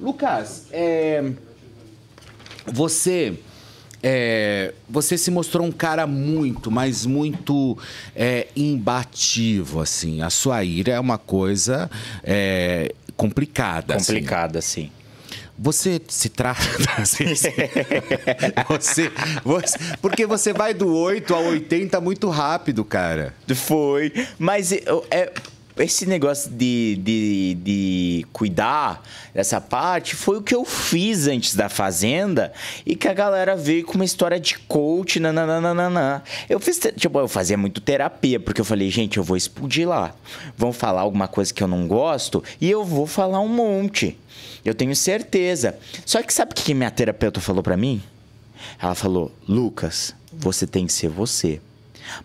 Lucas, é, você. É, você se mostrou um cara muito, mas muito é, assim. A sua ira é uma coisa é, complicada. Assim. Complicada, assim. sim. Você se trata. Assim, você, você, porque você vai do 8 a 80 muito rápido, cara. Foi. Mas é, esse negócio de, de, de cuidar dessa parte foi o que eu fiz antes da Fazenda e que a galera veio com uma história de coach, nananana. Eu fiz, tipo, eu fazia muito terapia, porque eu falei, gente, eu vou explodir lá. Vão falar alguma coisa que eu não gosto e eu vou falar um monte. Eu tenho certeza. Só que sabe o que minha terapeuta falou para mim? Ela falou: Lucas, você tem que ser você.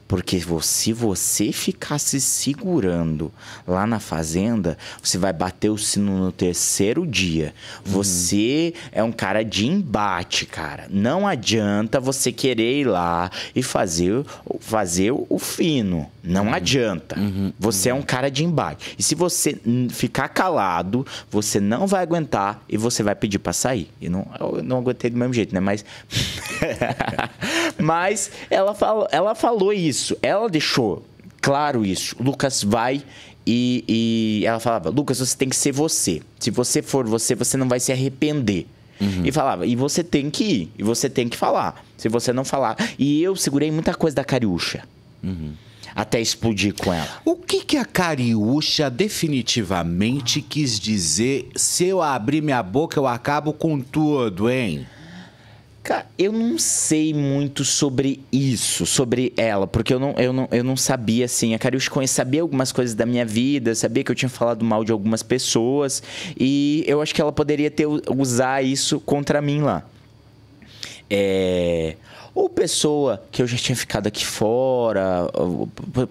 Porque se você ficar se segurando lá na fazenda, você vai bater o sino no terceiro dia. Uhum. Você é um cara de embate, cara. Não adianta você querer ir lá e fazer, fazer o fino. Não uhum. adianta. Uhum. Você é um cara de embate. E se você ficar calado, você não vai aguentar e você vai pedir pra sair. E não, eu não aguentei do mesmo jeito, né? Mas. Mas ela, fala, ela falou isso, ela deixou claro isso. Lucas vai e, e ela falava: Lucas, você tem que ser você. Se você for você, você não vai se arrepender. Uhum. E falava, e você tem que ir, e você tem que falar. Se você não falar. E eu segurei muita coisa da Cariúcha. Uhum. Até explodir com ela. O que, que a Cariúcha definitivamente quis dizer? Se eu abrir minha boca, eu acabo com tudo, hein? Cara, eu não sei muito sobre isso, sobre ela, porque eu não, eu não, eu não sabia, assim. A Cariúcha sabia algumas coisas da minha vida, sabia que eu tinha falado mal de algumas pessoas, e eu acho que ela poderia ter usar isso contra mim lá. É, ou pessoa que eu já tinha ficado aqui fora,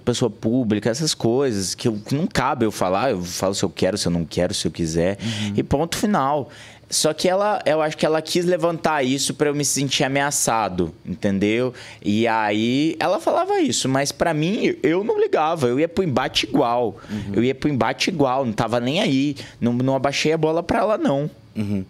pessoa pública, essas coisas que, eu, que não cabe eu falar, eu falo se eu quero, se eu não quero, se eu quiser, uhum. e ponto final. Só que ela, eu acho que ela quis levantar isso para eu me sentir ameaçado, entendeu? E aí ela falava isso, mas para mim eu não ligava, eu ia pro embate igual. Uhum. Eu ia pro embate igual, não tava nem aí, não, não abaixei a bola para ela não. Uhum.